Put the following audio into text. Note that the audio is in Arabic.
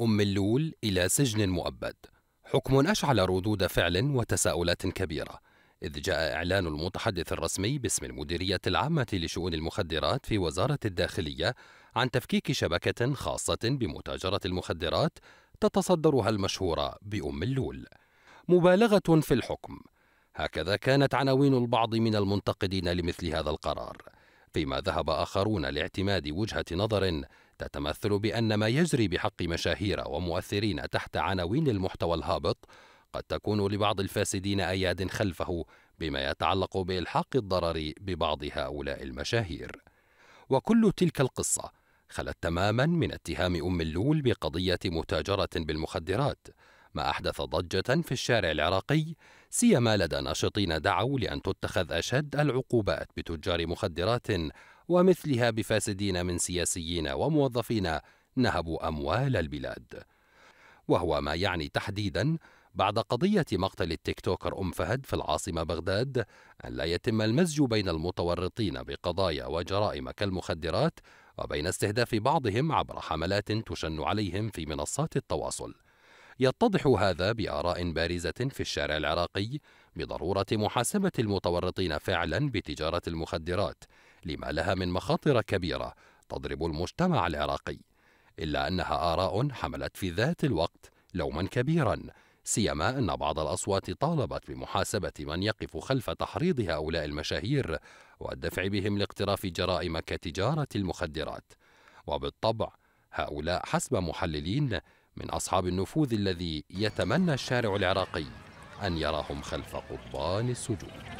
أم اللول إلى سجن مؤبد حكم أشعل ردود فعل وتساؤلات كبيرة إذ جاء إعلان المتحدث الرسمي باسم المديرية العامة لشؤون المخدرات في وزارة الداخلية عن تفكيك شبكة خاصة بمتاجرة المخدرات تتصدرها المشهورة بأم اللول مبالغة في الحكم هكذا كانت عناوين البعض من المنتقدين لمثل هذا القرار فيما ذهب آخرون لاعتماد وجهة نظر تتمثل بأن ما يجري بحق مشاهير ومؤثرين تحت عناوين المحتوى الهابط قد تكون لبعض الفاسدين أياد خلفه بما يتعلق بإلحاق الضرر ببعض هؤلاء المشاهير. وكل تلك القصة خلت تماما من اتهام أم اللول بقضية متاجرة بالمخدرات، ما أحدث ضجة في الشارع العراقي سيما لدى ناشطين دعوا لأن تتخذ أشد العقوبات بتجار مخدرات ومثلها بفاسدين من سياسيين وموظفين نهبوا أموال البلاد وهو ما يعني تحديدا بعد قضية مقتل التيك توكر أم فهد في العاصمة بغداد أن لا يتم المزج بين المتورطين بقضايا وجرائم كالمخدرات وبين استهداف بعضهم عبر حملات تشن عليهم في منصات التواصل يتضح هذا بآراء بارزة في الشارع العراقي بضرورة محاسبة المتورطين فعلا بتجارة المخدرات لما لها من مخاطر كبيرة تضرب المجتمع العراقي إلا أنها آراء حملت في ذات الوقت لوما كبيرا سيما أن بعض الأصوات طالبت بمحاسبة من يقف خلف تحريض هؤلاء المشاهير والدفع بهم لاقتراف جرائم كتجارة المخدرات وبالطبع هؤلاء حسب محللين من أصحاب النفوذ الذي يتمنى الشارع العراقي أن يراهم خلف قضبان السجون